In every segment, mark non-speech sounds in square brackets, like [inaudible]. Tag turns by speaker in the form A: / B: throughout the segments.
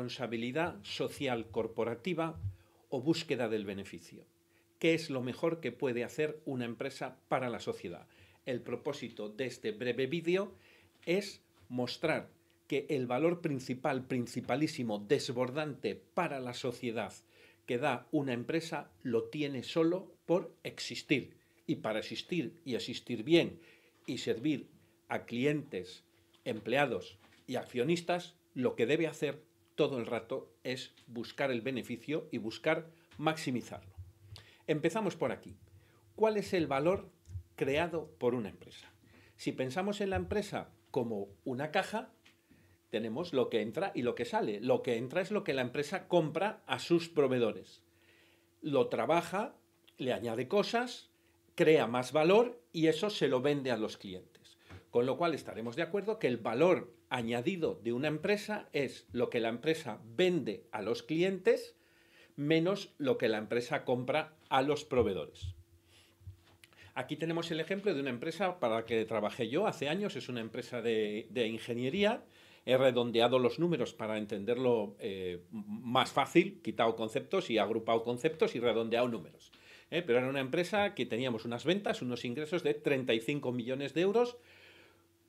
A: responsabilidad social corporativa o búsqueda del beneficio. ¿Qué es lo mejor que puede hacer una empresa para la sociedad? El propósito de este breve vídeo es mostrar que el valor principal, principalísimo, desbordante para la sociedad que da una empresa lo tiene solo por existir. Y para existir y existir bien y servir a clientes, empleados y accionistas, lo que debe hacer todo el rato es buscar el beneficio y buscar maximizarlo. Empezamos por aquí. ¿Cuál es el valor creado por una empresa? Si pensamos en la empresa como una caja, tenemos lo que entra y lo que sale. Lo que entra es lo que la empresa compra a sus proveedores. Lo trabaja, le añade cosas, crea más valor y eso se lo vende a los clientes. Con lo cual estaremos de acuerdo que el valor añadido de una empresa es lo que la empresa vende a los clientes menos lo que la empresa compra a los proveedores. Aquí tenemos el ejemplo de una empresa para la que trabajé yo hace años, es una empresa de, ingeniería. He redondeado los números para entenderlo eh, más fácil, quitado conceptos y agrupado conceptos y redondeado números. Eh. Pero era una empresa que teníamos unas ventas, unos ingresos de 35 millones de euros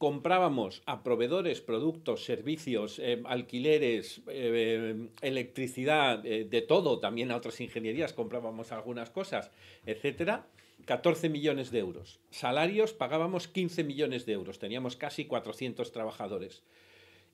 A: comprábamos a proveedores productos, servicios, eh, alquileres, eh, electricidad, eh, de todo, también a otras ingenierías comprábamos algunas cosas, etcétera, 14 millones de euros. Salarios pagábamos 15 millones de euros, teníamos casi 400 trabajadores.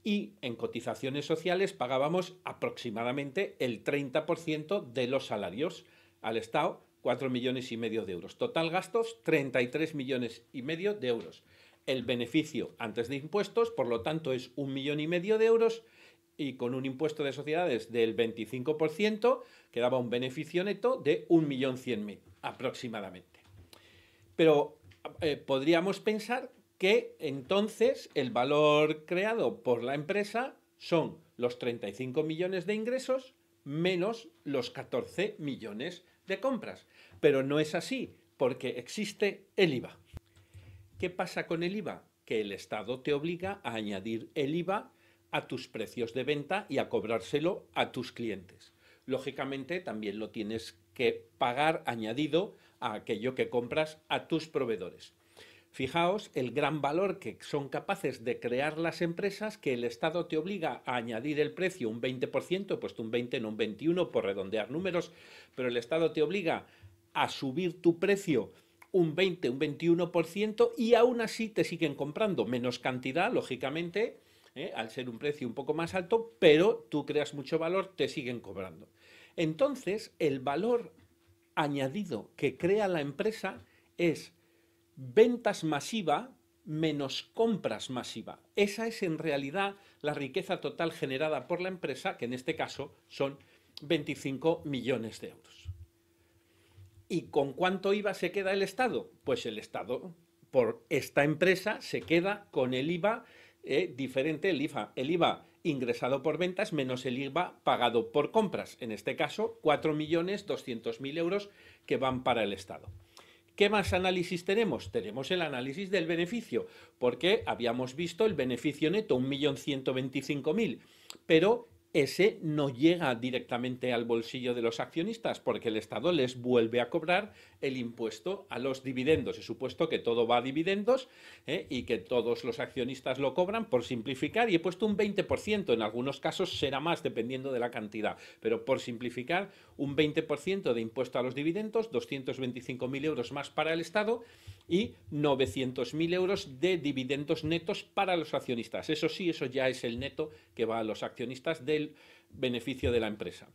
A: Y en cotizaciones sociales pagábamos aproximadamente el 30% de los salarios al Estado, 4 millones y medio de euros. Total gastos, 33 millones y medio de euros el beneficio antes de impuestos, por lo tanto es un millón y medio de euros y con un impuesto de sociedades del 25% quedaba un beneficio neto de un millón cien mil, aproximadamente. Pero eh, podríamos pensar que entonces el valor creado por la empresa son los 35 millones de ingresos menos los 14 millones de compras. Pero no es así, porque existe el IVA. ¿Qué pasa con el IVA? Que el Estado te obliga a añadir el IVA a tus precios de venta y a cobrárselo a tus clientes. Lógicamente también lo tienes que pagar añadido a aquello que compras a tus proveedores. Fijaos el gran valor que son capaces de crear las empresas que el Estado te obliga a añadir el precio un 20%, he puesto un 20 en un 21 por redondear números, pero el Estado te obliga a subir tu precio un 20, un 21% y aún así te siguen comprando menos cantidad, lógicamente, ¿eh? al ser un precio un poco más alto, pero tú creas mucho valor, te siguen cobrando. Entonces, el valor añadido que crea la empresa es ventas masiva menos compras masiva. Esa es en realidad la riqueza total generada por la empresa, que en este caso son 25 millones de euros. ¿Y con cuánto IVA se queda el Estado? Pues el Estado, por esta empresa, se queda con el IVA eh, diferente, el IVA, el IVA ingresado por ventas menos el IVA pagado por compras. En este caso, 4.200.000 euros que van para el Estado. ¿Qué más análisis tenemos? Tenemos el análisis del beneficio, porque habíamos visto el beneficio neto, 1.125.000, pero ese no llega directamente al bolsillo de los accionistas porque el Estado les vuelve a cobrar el impuesto a los dividendos. He supuesto que todo va a dividendos ¿eh? y que todos los accionistas lo cobran por simplificar y he puesto un 20%, en algunos casos será más dependiendo de la cantidad, pero por simplificar un 20% de impuesto a los dividendos, 225.000 euros más para el Estado y 900.000 euros de dividendos netos para los accionistas. Eso sí, eso ya es el neto que va a los accionistas del beneficio de la empresa.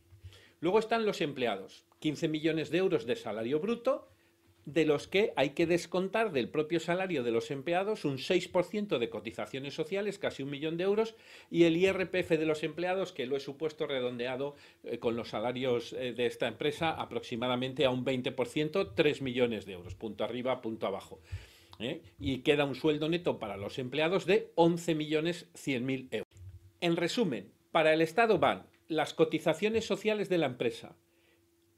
A: Luego están los empleados, 15 millones de euros de salario bruto, de los que hay que descontar del propio salario de los empleados un 6% de cotizaciones sociales, casi un millón de euros, y el IRPF de los empleados, que lo he supuesto redondeado eh, con los salarios eh, de esta empresa, aproximadamente a un 20%, 3 millones de euros, punto arriba, punto abajo. ¿eh? Y queda un sueldo neto para los empleados de 11.100.000 millones euros. En resumen, para el Estado van las cotizaciones sociales de la empresa,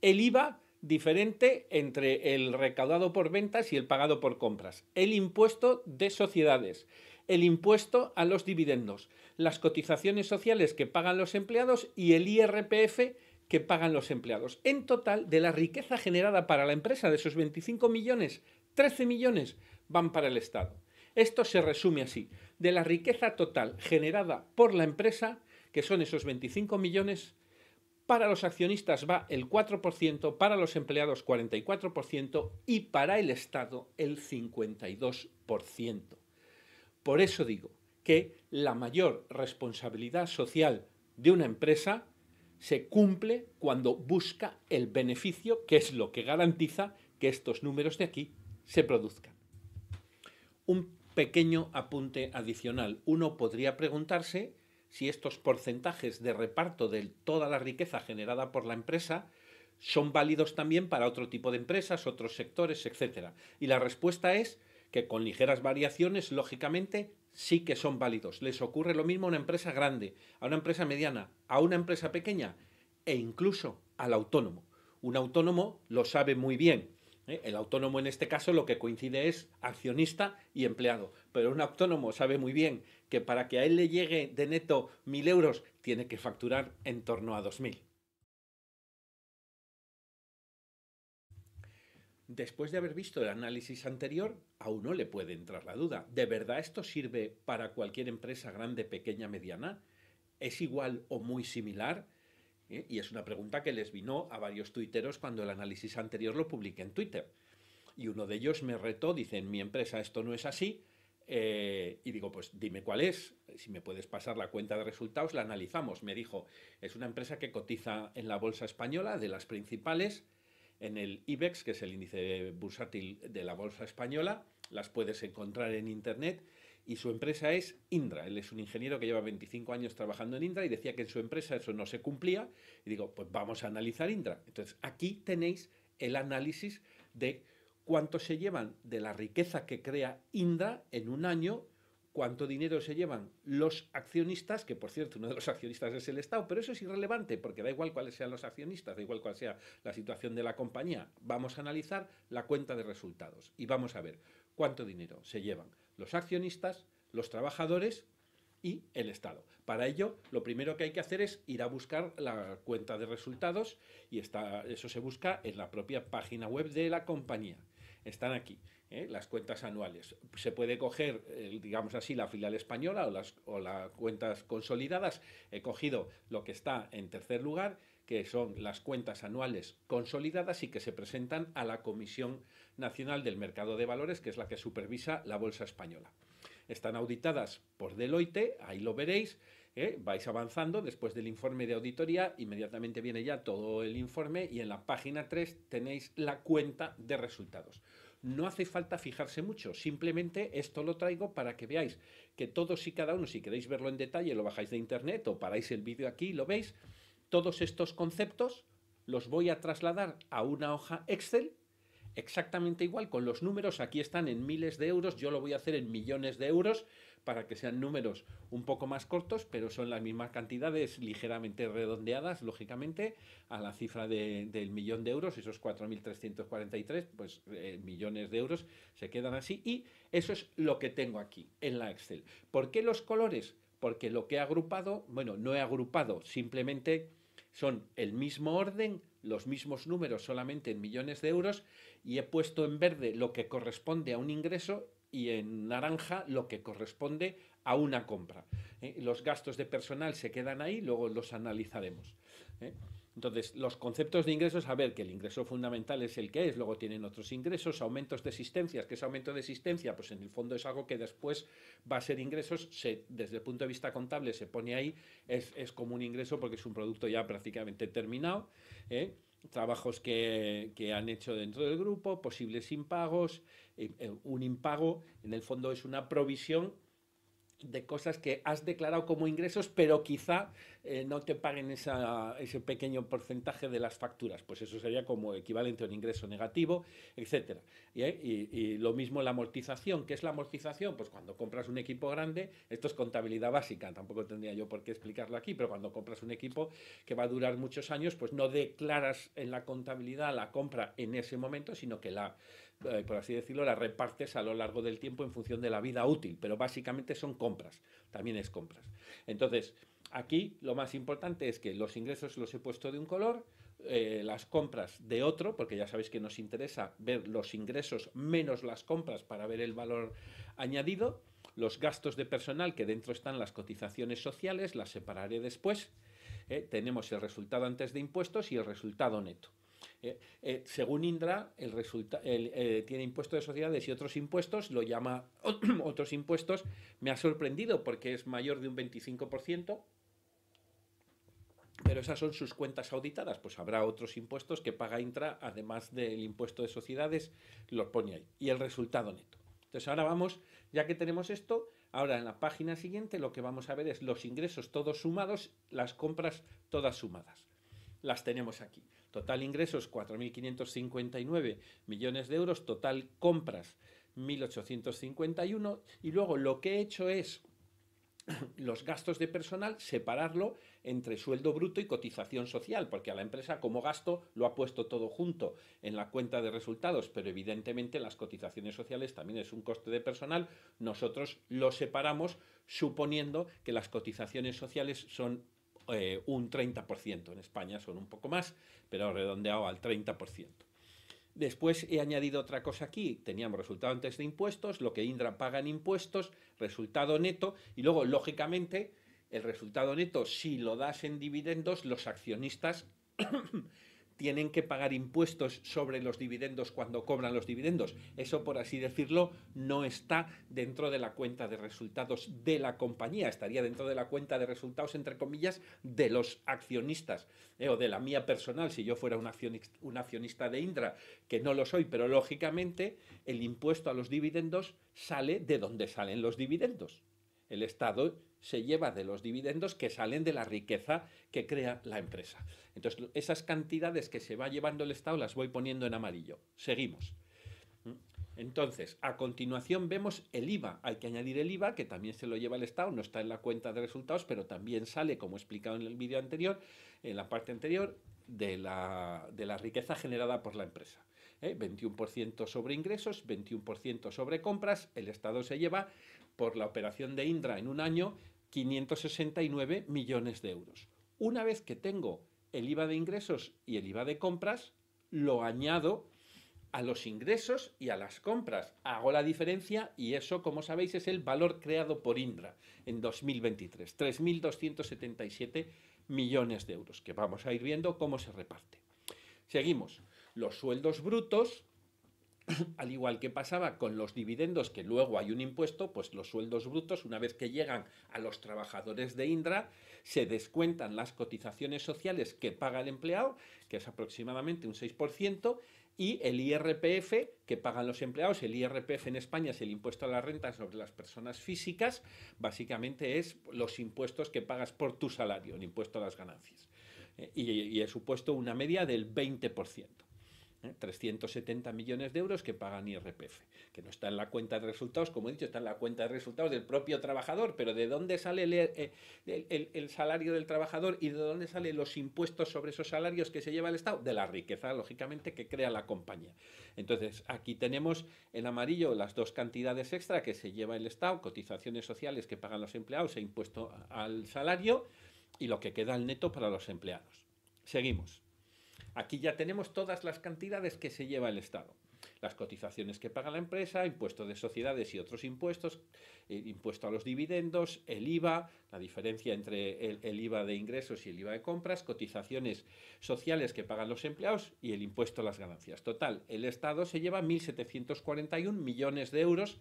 A: el IVA diferente entre el recaudado por ventas y el pagado por compras, el impuesto de sociedades, el impuesto a los dividendos, las cotizaciones sociales que pagan los empleados y el IRPF que pagan los empleados. En total, de la riqueza generada para la empresa de esos 25 millones, 13 millones van para el Estado. Esto se resume así. De la riqueza total generada por la empresa, que son esos 25 millones, para los accionistas va el 4%, para los empleados 44% y para el Estado el 52%. Por eso digo que la mayor responsabilidad social de una empresa se cumple cuando busca el beneficio, que es lo que garantiza que estos números de aquí se produzcan. Un pequeño apunte adicional. Uno podría preguntarse si estos porcentajes de reparto de toda la riqueza generada por la empresa son válidos también para otro tipo de empresas, otros sectores, etc. Y la respuesta es que con ligeras variaciones, lógicamente, sí que son válidos. Les ocurre lo mismo a una empresa grande, a una empresa mediana, a una empresa pequeña e incluso al autónomo. Un autónomo lo sabe muy bien, ¿eh? El autónomo en este caso lo que coincide es accionista y empleado, pero un autónomo sabe muy bien que para que a él le llegue de neto 1.000 euros tiene que facturar en torno a 2.000. Después de haber visto el análisis anterior, aún no le puede entrar la duda. ¿De verdad esto sirve para cualquier empresa grande, pequeña, mediana? ¿Es igual o muy similar? ¿eh? Y es una pregunta que les vino a varios tuiteros cuando el análisis anterior lo publiqué en Twitter. Y uno de ellos me retó, dice, en mi empresa esto no es así. Eh, y digo, pues dime cuál es, si me puedes pasar la cuenta de resultados, la analizamos. Me dijo, es una empresa que cotiza en la Bolsa Española, de las principales, en el IBEX, que es el índice bursátil de la Bolsa Española, las puedes encontrar en Internet y su empresa es Indra. Él es un ingeniero que lleva 25 años trabajando en Indra y decía que en su empresa eso no se cumplía. Y digo, pues vamos a analizar Indra. Entonces, aquí tenéis el análisis de cuánto se llevan de la riqueza que crea Indra en un año, cuánto dinero se llevan los accionistas, que por cierto uno de los accionistas es el Estado, pero eso es irrelevante porque da igual cuáles sean los accionistas, da igual cuál sea la situación de la compañía. Vamos a analizar la cuenta de resultados y vamos a ver cuánto dinero se llevan los accionistas, los trabajadores y el Estado. Para ello, lo primero que hay que hacer es ir a buscar la cuenta de resultados y eso se busca en la propia página web de la compañía. Están aquí ¿eh? las cuentas anuales. Se puede coger, eh, digamos así, la filial española o las cuentas consolidadas. He cogido lo que está en tercer lugar que son las cuentas anuales consolidadas y que se presentan a la Comisión Nacional del Mercado de Valores, que es la que supervisa la Bolsa Española. Están auditadas por Deloitte, ahí lo veréis, ¿eh? vais avanzando después del informe de auditoría, inmediatamente viene ya todo el informe y en la página 3 tenéis la cuenta de resultados. No hace falta fijarse mucho, simplemente esto lo traigo para que veáis que todos y cada uno, si queréis verlo en detalle, lo bajáis de internet o paráis el vídeo aquí y lo veis, todos estos conceptos los voy a trasladar a una hoja Excel exactamente igual con los números. Aquí están en miles de euros, yo lo voy a hacer en millones de euros para que sean números un poco más cortos, pero son las mismas cantidades ligeramente redondeadas, lógicamente, a la cifra del millón de euros, esos 4.343, pues eh, millones de euros se quedan así y eso es lo que tengo aquí en la Excel. ¿Por qué los colores? porque lo que he agrupado, bueno, no he agrupado, simplemente son el mismo orden, los mismos números solamente en millones de euros y he puesto en verde lo que corresponde a un ingreso y en naranja lo que corresponde a una compra. ¿eh? los gastos de personal se quedan ahí, luego los analizaremos. ¿eh? Entonces, los conceptos de ingresos, a ver, que el ingreso fundamental es el que es, luego tienen otros ingresos, aumentos de existencias, que es aumento de existencia, pues en el fondo es algo que después va a ser ingresos, desde el punto de vista contable se pone ahí, es, como un ingreso porque es un producto ya prácticamente terminado, ¿eh? trabajos que, han hecho dentro del grupo, posibles impagos, un impago en el fondo es una provisión de cosas que has declarado como ingresos, pero quizá eh, no te paguen ese pequeño porcentaje de las facturas. Pues eso sería como equivalente a un ingreso negativo, etc. Eh, ¿Y, y, lo mismo la amortización. ¿Qué es la amortización? Pues cuando compras un equipo grande, esto es contabilidad básica, tampoco tendría yo por qué explicarlo aquí, pero cuando compras un equipo que va a durar muchos años, pues no declaras en la contabilidad la compra en ese momento, sino que la eh, por así decirlo, las repartes a lo largo del tiempo en función de la vida útil, pero básicamente son compras, también es compras. Entonces, aquí lo más importante es que los ingresos los he puesto de un color, eh, las compras de otro, porque ya sabéis que nos interesa ver los ingresos menos las compras para ver el valor añadido, los gastos de personal, que dentro están las cotizaciones sociales, las separaré después, eh, tenemos el resultado antes de impuestos y el resultado neto. Eh, eh, según Indra, el, eh, tiene impuestos de sociedades y otros impuestos, lo llama [clears throat] otros impuestos. Me ha sorprendido porque es mayor de un 25%, pero esas son sus cuentas auditadas. Pues habrá otros impuestos que paga Indra, además del impuesto de sociedades, los pone ahí. Y el resultado neto. Entonces ahora vamos, ya que tenemos esto, ahora en la página siguiente lo que vamos a ver es los ingresos todos sumados, las compras todas sumadas. Las tenemos aquí. Total ingresos 4.559 millones de euros, total compras 1.851 y luego lo que he hecho es [clears throat] los gastos de personal, separarlo entre sueldo bruto y cotización social, porque a la empresa como gasto lo ha puesto todo junto en la cuenta de resultados, pero evidentemente las cotizaciones sociales también es un coste de personal, nosotros lo separamos suponiendo que las cotizaciones sociales son eh, un 30%. En España son un poco más, pero redondeado al 30%. Después he añadido otra cosa aquí. Teníamos resultados antes de impuestos, lo que Indra paga en impuestos, resultado neto, y luego, lógicamente, el resultado neto, si lo das en dividendos, los accionistas tienen que pagar impuestos sobre los dividendos cuando cobran los dividendos. Eso, por así decirlo, no está dentro de la cuenta de resultados de la compañía, estaría dentro de la cuenta de resultados, entre comillas, de los accionistas eh, o de la mía personal, si yo fuera un un accionista de Indra, que no lo soy, pero lógicamente el impuesto a los dividendos sale de donde salen los dividendos. El Estado se lleva de los dividendos que salen de la riqueza que crea la empresa. Entonces, esas cantidades que se va llevando el Estado las voy poniendo en amarillo. Seguimos. Entonces, a continuación vemos el IVA. Hay que añadir el IVA, que también se lo lleva el Estado, no está en la cuenta de resultados, pero también sale, como he explicado en el vídeo anterior, en la parte anterior, de la, riqueza generada por la empresa. 21% ¿Eh? sobre ingresos, 21% sobre compras, el Estado se lleva por la operación de Indra en un año 569 millones de euros. Una vez que tengo el IVA de ingresos y el IVA de compras, lo añado a los ingresos y a las compras. Hago la diferencia y eso, como sabéis, es el valor creado por Indra en 2023, 3.277 millones de euros, que vamos a ir viendo cómo se reparte. Seguimos. Los sueldos brutos [clears throat] al igual que pasaba con los dividendos, que luego hay un impuesto, pues los sueldos brutos, una vez que llegan a los trabajadores de Indra, se descuentan las cotizaciones sociales que paga el empleado, que es aproximadamente un 6%, y el IRPF que pagan los empleados. El IRPF en España es el impuesto a la renta sobre las personas físicas, básicamente es los impuestos que pagas por tu salario, el impuesto a las ganancias. Eh, y, he supuesto una media del 20%. 370 ¿eh? millones de euros que pagan IRPF, que no está en la cuenta de resultados, como he dicho, está en la cuenta de resultados del propio trabajador, pero ¿de dónde sale eh, el, el salario del trabajador y de dónde salen los impuestos sobre esos salarios que se lleva el Estado? De la riqueza, lógicamente, que crea la compañía. Entonces, aquí tenemos en amarillo las dos cantidades extra que se lleva el Estado, cotizaciones sociales que pagan los empleados e impuesto al salario, y lo que queda al neto para los empleados. Seguimos. Aquí ya tenemos todas las cantidades que se lleva el Estado. Las cotizaciones que paga la empresa, impuesto de sociedades y otros impuestos, eh, impuesto a los dividendos, el IVA, la diferencia entre el, el IVA de ingresos y el IVA de compras, cotizaciones sociales que pagan los empleados y el impuesto a las ganancias. Total, el Estado se lleva 1.741 millones de euros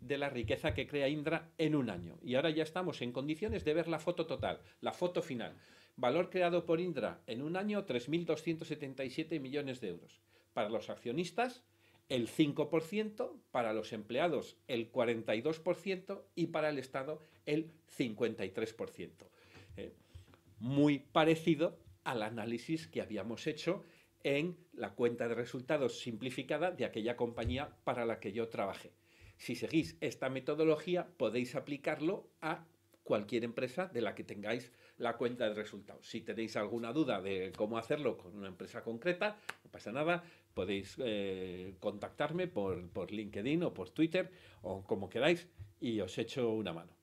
A: de la riqueza que crea Indra en un año. Y ahora ya estamos en condiciones de ver la foto total, la foto final. Valor creado por Indra en un año 3.277 millones de euros. Para los accionistas, el 5%, para los empleados el 42% y para el Estado el 53%. Eh, muy parecido al análisis que habíamos hecho en la cuenta de resultados simplificada de aquella compañía para la que yo trabajé. Si seguís esta metodología podéis aplicarlo a cualquier empresa de la que tengáis la cuenta de resultados. Si tenéis alguna duda de cómo hacerlo con una empresa concreta, no pasa nada, podéis eh, contactarme por, por LinkedIn o por Twitter o como queráis y os echo una mano.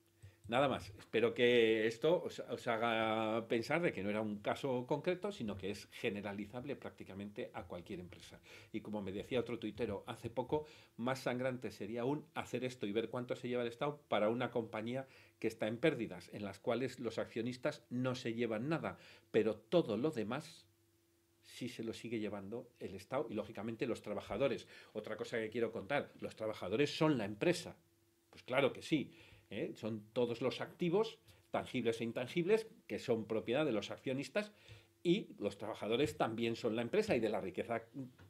A: Nada más, espero que esto os, haga pensar de que no era un caso concreto, sino que es generalizable prácticamente a cualquier empresa. Y como me decía otro tuitero hace poco, más sangrante sería aún hacer esto y ver cuánto se lleva el Estado para una compañía que está en pérdidas, en las cuales los accionistas no se llevan nada, pero todo lo demás sí se lo sigue llevando el Estado y lógicamente los trabajadores. Otra cosa que quiero contar, los trabajadores son la empresa. Pues claro que sí. ¿eh? son todos los activos, tangibles e intangibles, que son propiedad de los accionistas y los trabajadores también son la empresa y de la riqueza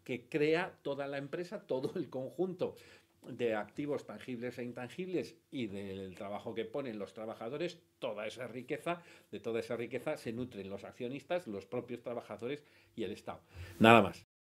A: que crea toda la empresa, todo el conjunto de activos tangibles e intangibles y del trabajo que ponen los trabajadores, toda esa riqueza, de toda esa riqueza se nutren los accionistas, los propios trabajadores y el Estado. Nada más.